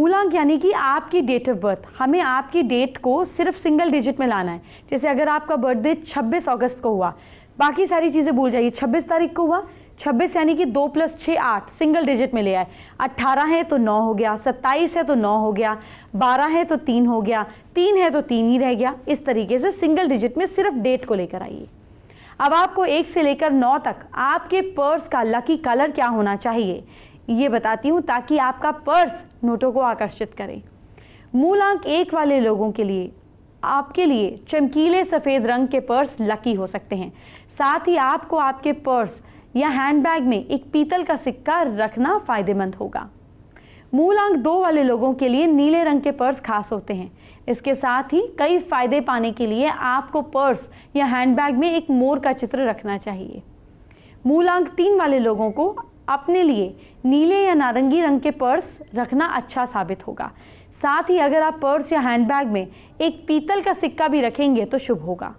मूलांक यानी कि आपकी डेट ऑफ बर्थ हमें आपकी डेट को सिर्फ सिंगल डिजिट में लाना है जैसे अगर आपका बर्थडे 26 अगस्त को हुआ बाकी सारी चीज़ें भूल जाइए 26 तारीख को हुआ 26 यानी कि दो प्लस छः आठ सिंगल डिजिट में ले आए 18 है तो 9 हो गया 27 है तो 9 हो गया 12 है तो 3 हो गया 3 है तो 3 ही रह गया इस तरीके से सिंगल डिजिट में सिर्फ डेट को लेकर आइए अब आपको एक से लेकर नौ तक आपके पर्स का लकी कलर क्या होना चाहिए ये बताती हूँ ताकि आपका पर्स नोटों को आकर्षित करे मूल अंक एक वाले लोगों के लिए आपके लिए चमकीले सफ़ेद रंग के पर्स लकी हो सकते हैं साथ ही आपको आपके पर्स या हैंडबैग में एक पीतल का सिक्का रखना फ़ायदेमंद होगा मूल अंक दो वाले लोगों के लिए नीले रंग के पर्स खास होते हैं इसके साथ ही कई फ़ायदे पाने के लिए आपको पर्स या हैंडबैग में एक मोर का चित्र रखना चाहिए मूल अंक तीन वाले लोगों को अपने लिए नीले या नारंगी रंग के पर्स रखना अच्छा साबित होगा साथ ही अगर आप पर्स या हैंडबैग में एक पीतल का सिक्का भी रखेंगे तो शुभ होगा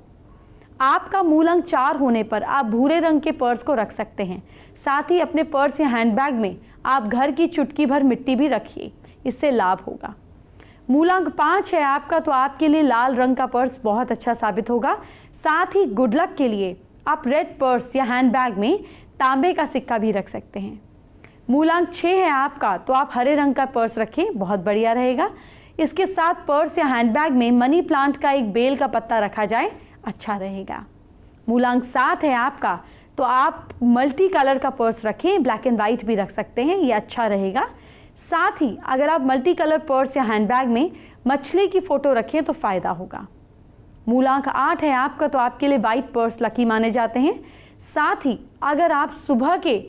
आपका मूल अंक चार होने पर आप भूरे रंग के पर्स को रख सकते हैं साथ ही अपने पर्स या हैंडबैग में आप घर की चुटकी भर मिट्टी भी रखिए इससे लाभ होगा मूलांक पाँच है आपका तो आपके लिए लाल रंग का पर्स बहुत अच्छा साबित होगा साथ ही गुड लक के लिए आप रेड पर्स या हैंडबैग में तांबे का सिक्का भी रख सकते हैं मूलांक छः है आपका तो आप हरे रंग का पर्स रखें बहुत बढ़िया रहेगा इसके साथ पर्स या हैंडबैग में मनी प्लांट का एक बेल का पत्ता रखा जाए अच्छा रहेगा मूलांक सात है आपका तो आप मल्टी कलर का पर्स रखें ब्लैक एंड वाइट भी रख सकते हैं ये अच्छा रहेगा साथ ही अगर आप मल्टी कलर पर्स या हैंडबैग में मछली की फ़ोटो रखें तो फ़ायदा होगा मूलांक आठ है आपका तो आपके लिए वाइट पर्स लकी माने जाते हैं साथ ही अगर आप सुबह के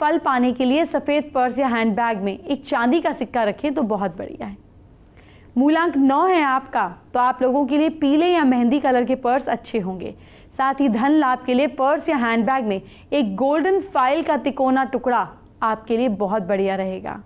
फल पाने के लिए सफ़ेद पर्स या हैंडबैग में एक चांदी का सिक्का रखें तो बहुत बढ़िया है मूलांक नौ है आपका तो आप लोगों के लिए पीले या मेहंदी कलर के पर्स अच्छे होंगे साथ ही धन लाभ के लिए पर्स या हैंडबैग में एक गोल्डन फाइल का तिकोना टुकड़ा आपके लिए बहुत बढ़िया रहेगा